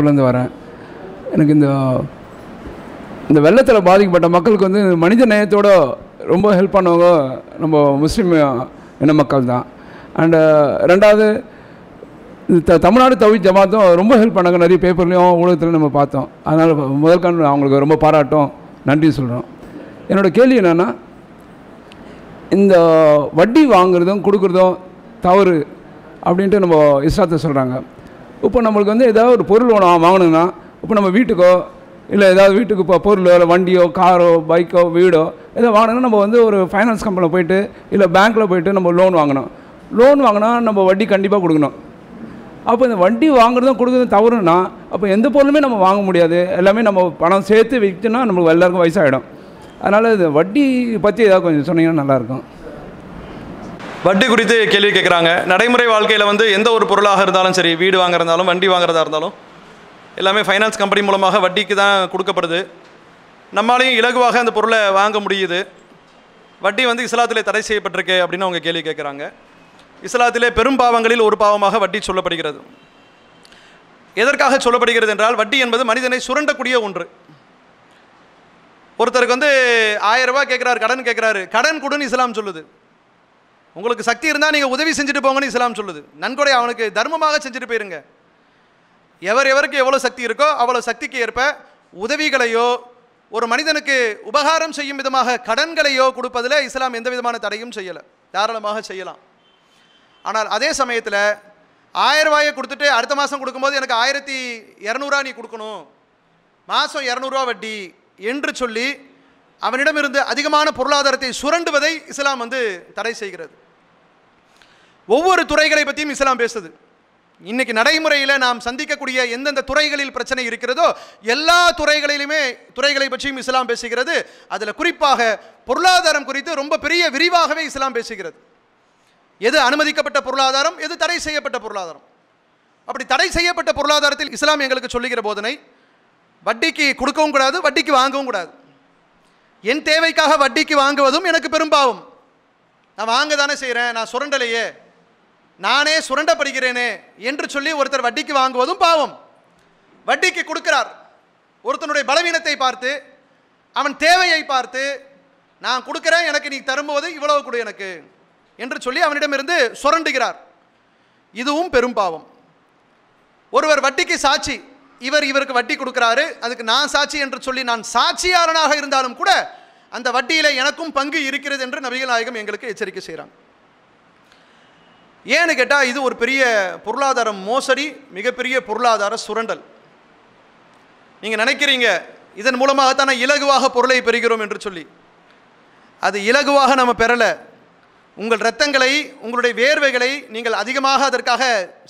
இருந்து வரேன் எனக்கு இந்த இந்த வெள்ளத்தில் பாதிக்கப்பட்ட மக்களுக்கு வந்து மனித நேயத்தோட ரொம்ப ஹெல்ப் பண்ணவங்க நம்ம முஸ்லீம் இன மக்கள் தான் அண்டு ரெண்டாவது த தமிழ்நாடு தவி ஜமாத்தும் ரொம்ப ஹெல்ப் பண்ணாங்க நிறைய பேப்பர்லேயும் ஊடகத்துலையும் நம்ம பார்த்தோம் அதனால் முதல் அவங்களுக்கு ரொம்ப பாராட்டும் நன்றி சொல்கிறோம் என்னோடய கேள்வி என்னென்னா இந்த வட்டி வாங்குறதும் கொடுக்குறதும் தவறு அப்படின்ட்டு நம்ம இஸ்லாத்தை சொல்கிறாங்க இப்போ நம்மளுக்கு வந்து ஏதாவது ஒரு பொருள் ஒன்று வாங்கணுங்கன்னா இப்போ நம்ம வீட்டுக்கோ இல்லை ஏதாவது வீட்டுக்கு இப்போ பொருளோ இல்லை வண்டியோ காரோ பைக்கோ வீடோ ஏதோ வாங்கினா நம்ம வந்து ஒரு ஃபைனான்ஸ் கம்பெனியில் போயிட்டு இல்லை பேங்க்கில் போயிட்டு நம்ம லோன் வாங்கணும் லோன் வாங்கினா நம்ம வட்டி கண்டிப்பாக கொடுக்கணும் அப்போ இந்த வண்டி வாங்குறதும் கொடுக்குறதும் தவறுனா அப்போ எந்த பொருளுமே நம்ம வாங்க முடியாது எல்லாமே நம்ம பணம் சேர்த்து விற்றுனா நம்மளுக்கு எல்லாருக்கும் வயசாகிடும் அதனால் இந்த வட்டி பற்றி ஏதாவது கொஞ்சம் சொன்னீங்கன்னா நல்லாயிருக்கும் வட்டி குறித்து கேள்வி கேட்குறாங்க நடைமுறை வாழ்க்கையில் வந்து எந்த ஒரு பொருளாக இருந்தாலும் சரி வீடு வாங்குறதாலும் வண்டி வாங்குறதா இருந்தாலும் எல்லாமே ஃபைனான்ஸ் கம்பெனி மூலமாக வட்டிக்கு தான் கொடுக்கப்படுது நம்மளாலையும் இலகுவாக அந்த பொருளை வாங்க முடியுது வட்டி வந்து இஸ்லாத்திலே தடை செய்யப்பட்டிருக்கு அப்படின்னு அவங்க கேள்வி கேட்குறாங்க இஸ்லாத்திலே பெரும் பாவங்களில் ஒரு பாவமாக வட்டி சொல்லப்படுகிறது எதற்காக சொல்லப்படுகிறது என்றால் வட்டி என்பது மனிதனை சுரண்டக்கூடிய ஒன்று ஒருத்தருக்கு வந்து ஆயிரம் ரூபாய் கேட்குறாரு கடன் கேட்குறாரு கடன் கொடுன்னு இஸ்லாம் சொல்லுது உங்களுக்கு சக்தி இருந்தால் நீங்கள் உதவி செஞ்சுட்டு போங்கன்னு இஸ்லாம் சொல்லுது நன்கொடை அவனுக்கு தர்மமாக செஞ்சுட்டு போயிருங்க எவர் எவருக்கு எவ்வளோ சக்தி இருக்கோ அவ்வளோ சக்திக்கு ஏற்ப உதவிகளையோ ஒரு மனிதனுக்கு உபகாரம் செய்யும் விதமாக கடன்களையோ கொடுப்பதில் இஸ்லாம் எந்த விதமான தடையும் செய்யலை தாராளமாக செய்யலாம் ஆனால் அதே சமயத்தில் ஆயிரம் ரூபாயை கொடுத்துட்டு அடுத்த மாதம் கொடுக்கும்போது எனக்கு ஆயிரத்தி இரநூறுவா நீ கொடுக்கணும் மாதம் இரநூறுவா வட்டி என்று சொல்லி அவனிடமிருந்து அதிகமான பொருளாதாரத்தை சுரண்டுவதை இஸ்லாம் வந்து தடை செய்கிறது ஒவ்வொரு துறைகளை பற்றியும் இஸ்லாம் பேசுது இன்னைக்கு நடைமுறையில் நாம் சந்திக்கக்கூடிய எந்தெந்த துறைகளில் பிரச்சனை இருக்கிறதோ எல்லா துறைகளிலுமே துறைகளை பற்றியும் இஸ்லாம் பேசுகிறது அதில் குறிப்பாக பொருளாதாரம் குறித்து ரொம்ப பெரிய விரிவாகவே இஸ்லாம் பேசுகிறது எது அனுமதிக்கப்பட்ட பொருளாதாரம் எது தடை செய்யப்பட்ட பொருளாதாரம் அப்படி தடை செய்யப்பட்ட பொருளாதாரத்தில் இஸ்லாம் எங்களுக்கு சொல்லுகிற போதனை வட்டிக்கு கொடுக்கவும் கூடாது வட்டிக்கு வாங்கவும் கூடாது என் தேவைக்காக வட்டிக்கு வாங்குவதும் எனக்கு பெரும்பாவம் நான் வாங்க தானே செய்கிறேன் நான் சுரண்டலையே நானே சுரண்டப்படுகிறேனே என்று சொல்லி ஒருத்தர் வட்டிக்கு வாங்குவதும் பாவம் வட்டிக்கு கொடுக்கிறார் ஒருத்தனுடைய பலவீனத்தை பார்த்து அவன் தேவையை பார்த்து நான் கொடுக்குறேன் எனக்கு நீ தரும்போது இவ்வளவு கொடு எனக்கு என்று சொல்லி அவனிடமிருந்து சுரண்டுகிறார் இதுவும் பெரும்பாவம் ஒருவர் வட்டிக்கு சாட்சி இவர் இவருக்கு வட்டி கொடுக்குறாரு அதுக்கு நான் சாட்சி என்று சொல்லி நான் சாட்சியாரனாக இருந்தாலும் கூட அந்த வட்டியில் எனக்கும் பங்கு இருக்கிறது என்று நபிகள் நாயகம் எங்களுக்கு எச்சரிக்கை செய்கிறாங்க ஏன்னு கேட்டால் இது ஒரு பெரிய பொருளாதார மோசடி மிகப்பெரிய பொருளாதார சுரண்டல் நீங்கள் நினைக்கிறீங்க இதன் மூலமாகத்தான் இலகுவாக பொருளை பெறுகிறோம் என்று சொல்லி அது இலகுவாக நம்ம பெறலை உங்கள் இரத்தங்களை உங்களுடைய வேர்வைகளை நீங்கள் அதிகமாக அதற்காக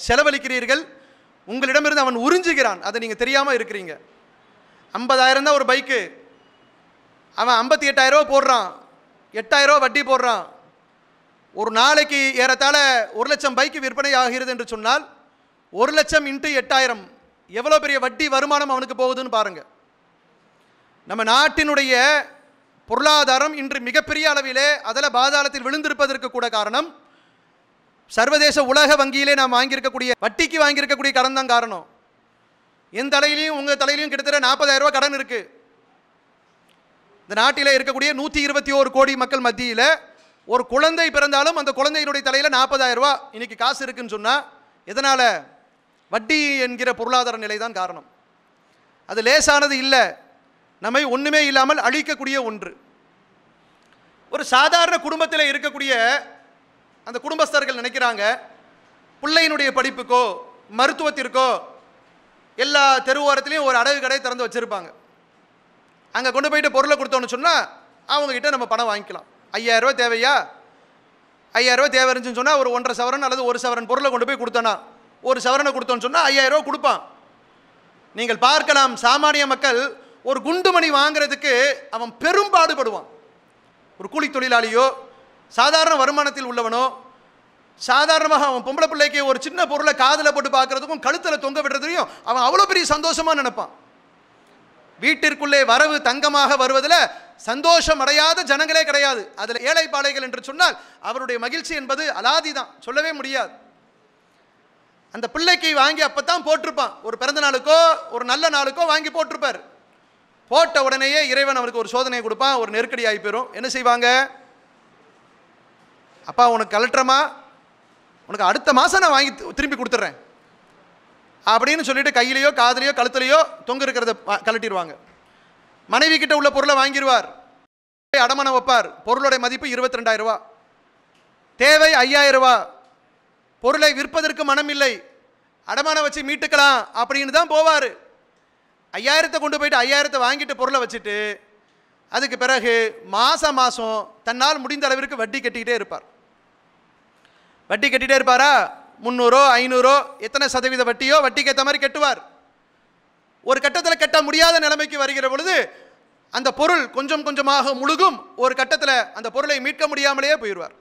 செலவழிக்கிறீர்கள் உங்களிடமிருந்து அவன் உறிஞ்சுகிறான் அதை நீங்கள் தெரியாமல் இருக்கிறீங்க ஐம்பதாயிரம் தான் ஒரு பைக்கு அவன் ஐம்பத்தி எட்டாயிரரூவா போடுறான் எட்டாயிரரூவா வட்டி போடுறான் ஒரு நாளைக்கு ஏறத்தாழ ஒரு லட்சம் பைக்கு விற்பனை ஆகிறது என்று சொன்னால் ஒரு லட்சம் இன்ட்டு எட்டாயிரம் எவ்வளோ பெரிய வட்டி வருமானம் அவனுக்கு போகுதுன்னு பாருங்கள் நம்ம நாட்டினுடைய பொருளாதாரம் இன்று மிகப்பெரிய அளவிலே அதில் பாதாளத்தில் விழுந்திருப்பதற்கு கூட காரணம் சர்வதேச உலக வங்கியிலே நாம் வாங்கியிருக்கக்கூடிய வட்டிக்கு வாங்கியிருக்கக்கூடிய கடன் தான் காரணம் என் தலையிலையும் உங்கள் தலையிலையும் கிட்டத்தட்ட நாற்பதாயிரம் ரூபா கடன் இருக்குது இந்த நாட்டில் இருக்கக்கூடிய நூற்றி இருபத்தி ஓரு கோடி மக்கள் மத்தியில் ஒரு குழந்தை பிறந்தாலும் அந்த குழந்தையினுடைய தலையில் நாற்பதாயிரம் ரூபா இன்றைக்கி காசு இருக்குன்னு சொன்னால் எதனால் வட்டி என்கிற பொருளாதார நிலை தான் காரணம் அது லேசானது இல்லை நம்மை ஒன்றுமே இல்லாமல் அழிக்கக்கூடிய ஒன்று ஒரு சாதாரண குடும்பத்தில் இருக்கக்கூடிய அந்த குடும்பஸ்தர்கள் நினைக்கிறாங்க பிள்ளையினுடைய படிப்புக்கோ மருத்துவத்திற்கோ எல்லா தெருவோரத்துலேயும் ஒரு அடகு கடையை திறந்து வச்சுருப்பாங்க அங்கே கொண்டு போயிட்டு பொருளை கொடுத்தோன்னு சொன்னால் அவங்கக்கிட்ட நம்ம பணம் வாங்கிக்கலாம் ஐயாயிரரூவா தேவையா ஐயாயிரரூவா தேவை இருந்துச்சுன்னு சொன்னால் ஒரு ஒன்றரை சவரன் அல்லது ஒரு சவரன் பொருளை கொண்டு போய் கொடுத்தோன்னா ஒரு சவரனை கொடுத்தோன்னு சொன்னால் ஐயாயிரரூவா கொடுப்பான் நீங்கள் பார்க்கலாம் சாமானிய மக்கள் ஒரு குண்டுமணி வாங்கிறதுக்கு அவன் பெரும் பாடுபடுவான் ஒரு கூலி தொழிலாளியோ சாதாரண வருமானத்தில் உள்ளவனோ சாதாரணமாக அவன் பொம்பளை பிள்ளைக்கு ஒரு சின்ன பொருளை காதில் போட்டு பார்க்குறதுக்கும் கழுத்தில் தொங்க விடுறதுலையும் அவன் அவ்வளோ பெரிய சந்தோஷமாக நினைப்பான் வீட்டிற்குள்ளே வரவு தங்கமாக வருவதில் சந்தோஷம் அடையாத ஜனங்களே கிடையாது அதில் ஏழை பாளைகள் என்று சொன்னால் அவருடைய மகிழ்ச்சி என்பது அலாதி தான் சொல்லவே முடியாது அந்த பிள்ளைக்கு வாங்கி அப்போ தான் போட்டிருப்பான் ஒரு பிறந்த நாளுக்கோ ஒரு நல்ல நாளுக்கோ வாங்கி போட்டிருப்பார் போட்ட உடனேயே இறைவன் அவருக்கு ஒரு சோதனை கொடுப்பான் ஒரு நெருக்கடி ஆகி போயிடும் என்ன செய்வாங்க அப்பா உனக்கு கலட்டுறமா உனக்கு அடுத்த மாதம் நான் வாங்கி திரும்பி கொடுத்துட்றேன் அப்படின்னு சொல்லிட்டு கையிலையோ காதலையோ கழுத்துலையோ தொங்க இருக்கிறத கலட்டிடுவாங்க மனைவி கிட்ட உள்ள பொருளை வாங்கிடுவார் அடமானம் வைப்பார் பொருளுடைய மதிப்பு இருபத்தி ரெண்டாயிரம் ரூபா தேவை ஐயாயிரம் ரூபா பொருளை விற்பதற்கு மனம் இல்லை அடமானம் வச்சு மீட்டுக்கலாம் அப்படின்னு தான் போவார் ஐயாயிரத்தை கொண்டு போயிட்டு ஐயாயிரத்தை வாங்கிட்டு பொருளை வச்சுட்டு அதுக்கு பிறகு மாதம் மாதம் தன்னால் முடிந்த அளவிற்கு வட்டி கட்டிக்கிட்டே இருப்பார் வட்டி கட்டிகிட்டே இருப்பாரா முந்நூறோ ஐநூறோ எத்தனை சதவீத வட்டியோ வட்டிக்கு ஏற்ற மாதிரி கட்டுவார் ஒரு கட்டத்தில் கட்ட முடியாத நிலைமைக்கு வருகிற பொழுது அந்த பொருள் கொஞ்சம் கொஞ்சமாக முழுகும் ஒரு கட்டத்தில் அந்த பொருளை மீட்க முடியாமலேயே போயிடுவார்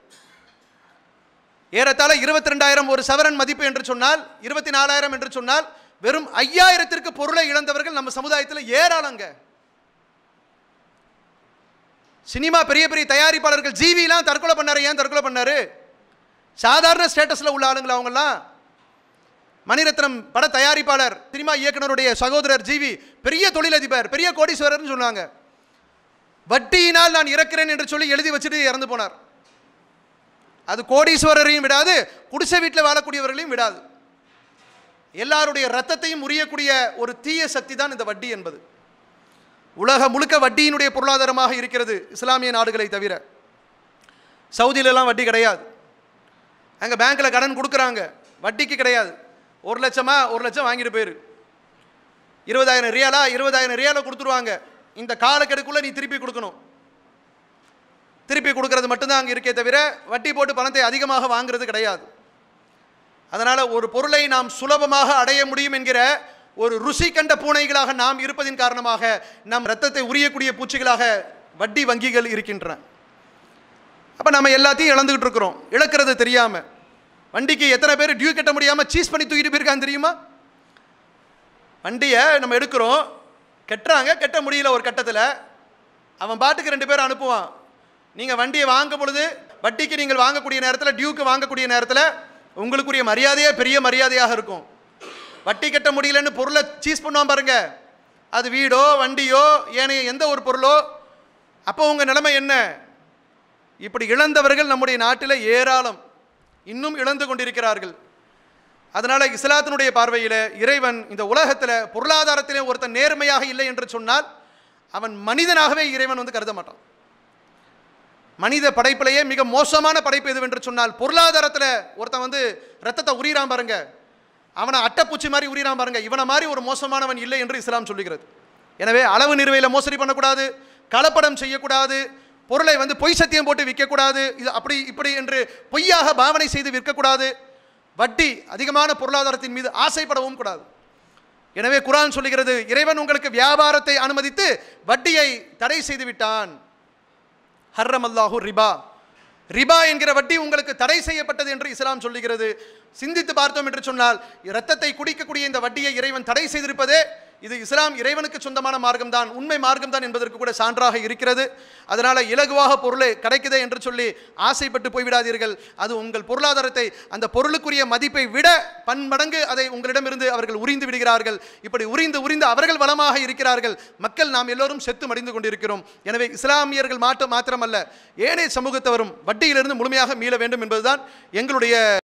ஏறத்தாழ இருபத்தி ரெண்டாயிரம் ஒரு சவரன் மதிப்பு என்று சொன்னால் இருபத்தி நாலாயிரம் என்று சொன்னால் வெறும் ஐயாயிரத்திற்கு பொருளை இழந்தவர்கள் நம்ம சமுதாயத்தில் ஏராளங்க சினிமா பெரிய பெரிய தயாரிப்பாளர்கள் ஜீவிலாம் தற்கொலை பண்ணார் ஏன் தற்கொலை பண்ணாரு சாதாரண ஸ்டேட்டஸில் உள்ள ஆளுங்களா அவங்கெல்லாம் மணிரத்னம் பட தயாரிப்பாளர் சினிமா இயக்குனருடைய சகோதரர் ஜிவி பெரிய தொழிலதிபர் பெரிய கோடீஸ்வரர்னு சொன்னாங்க வட்டியினால் நான் இறக்கிறேன் என்று சொல்லி எழுதி வச்சுட்டு இறந்து போனார் அது கோடீஸ்வரரையும் விடாது குடிசை வீட்டில் வாழக்கூடியவர்களையும் விடாது எல்லாருடைய ரத்தத்தையும் உரியக்கூடிய ஒரு தீய சக்தி தான் இந்த வட்டி என்பது உலகம் முழுக்க வட்டியினுடைய பொருளாதாரமாக இருக்கிறது இஸ்லாமிய நாடுகளை தவிர சவுதியிலலாம் வட்டி கிடையாது அங்கே பேங்க்கில் கடன் கொடுக்குறாங்க வட்டிக்கு கிடையாது ஒரு லட்சமா ஒரு லட்சம் வாங்கிட்டு போயிரு இருபதாயிரம் ரியாலா இருபதாயிரம் ரியாலை கொடுத்துருவாங்க இந்த காலக்கெடுக்குள்ளே நீ திருப்பி கொடுக்கணும் திருப்பி கொடுக்கறது மட்டும்தான் அங்கே இருக்கே தவிர வட்டி போட்டு பணத்தை அதிகமாக வாங்குறது கிடையாது அதனால் ஒரு பொருளை நாம் சுலபமாக அடைய முடியும் என்கிற ஒரு ருசி கண்ட பூனைகளாக நாம் இருப்பதின் காரணமாக நம் ரத்தத்தை உரியக்கூடிய பூச்சிகளாக வட்டி வங்கிகள் இருக்கின்றன அப்போ நம்ம எல்லாத்தையும் இழந்துக்கிட்டு இருக்கிறோம் இழக்கிறது தெரியாமல் வண்டிக்கு எத்தனை பேர் டியூ கட்ட முடியாமல் சீஸ் பண்ணி தூக்கிட்டு போயிருக்காங்க தெரியுமா வண்டியை நம்ம எடுக்கிறோம் கட்டுறாங்க கட்ட முடியல ஒரு கட்டத்தில் அவன் பாட்டுக்கு ரெண்டு பேரும் அனுப்புவான் நீங்கள் வண்டியை வாங்கும் பொழுது வட்டிக்கு நீங்கள் வாங்கக்கூடிய நேரத்தில் டியூக்கு வாங்கக்கூடிய நேரத்தில் உங்களுக்குரிய மரியாதையே பெரிய மரியாதையாக இருக்கும் வட்டி கட்ட முடியலன்னு பொருளை சீஸ் பண்ணுவான் பாருங்க அது வீடோ வண்டியோ ஏனைய எந்த ஒரு பொருளோ அப்போ உங்கள் நிலைமை என்ன இப்படி இழந்தவர்கள் நம்முடைய நாட்டில் ஏராளம் இன்னும் இழந்து கொண்டிருக்கிறார்கள் அதனால் இஸ்லாத்தினுடைய பார்வையில் இறைவன் இந்த உலகத்தில் பொருளாதாரத்திலே ஒருத்தன் நேர்மையாக இல்லை என்று சொன்னால் அவன் மனிதனாகவே இறைவன் வந்து கருத மாட்டான் மனித படைப்பிலேயே மிக மோசமான படைப்பு எதுவென்று சொன்னால் பொருளாதாரத்தில் ஒருத்தன் வந்து ரத்தத்தை உரியிறான் பாருங்க அவனை அட்டைப்பூச்சி மாதிரி உரியிறான் பாருங்க இவனை மாதிரி ஒரு மோசமானவன் இல்லை என்று இஸ்லாம் சொல்லுகிறது எனவே அளவு நிறுவையில் மோசடி பண்ணக்கூடாது கலப்படம் செய்யக்கூடாது பொருளை வந்து பொய் சத்தியம் போட்டு விற்கக்கூடாது இது அப்படி இப்படி என்று பொய்யாக பாவனை செய்து விற்கக்கூடாது வட்டி அதிகமான பொருளாதாரத்தின் மீது ஆசைப்படவும் கூடாது எனவே குரான் சொல்லுகிறது இறைவன் உங்களுக்கு வியாபாரத்தை அனுமதித்து வட்டியை தடை செய்து விட்டான் ஹர்ரம் அல்லாஹூ ரிபா ரிபா என்கிற வட்டி உங்களுக்கு தடை செய்யப்பட்டது என்று இஸ்லாம் சொல்லுகிறது சிந்தித்து பார்த்தோம் என்று சொன்னால் இரத்தத்தை குடிக்கக்கூடிய இந்த வட்டியை இறைவன் தடை செய்திருப்பதே இது இஸ்லாம் இறைவனுக்கு சொந்தமான மார்க்கம் தான் உண்மை மார்க்கம் தான் என்பதற்கு கூட சான்றாக இருக்கிறது அதனால் இலகுவாக பொருளே கிடைக்குதே என்று சொல்லி ஆசைப்பட்டு போய்விடாதீர்கள் அது உங்கள் பொருளாதாரத்தை அந்த பொருளுக்குரிய மதிப்பை விட பன்மடங்கு அதை உங்களிடமிருந்து அவர்கள் உறிந்து விடுகிறார்கள் இப்படி உறிந்து உறிந்து அவர்கள் வளமாக இருக்கிறார்கள் மக்கள் நாம் எல்லோரும் செத்து மடிந்து கொண்டிருக்கிறோம் எனவே இஸ்லாமியர்கள் மாற்றம் மாத்திரமல்ல ஏனைய சமூகத்தவரும் வட்டியிலிருந்து முழுமையாக மீள வேண்டும் என்பதுதான் எங்களுடைய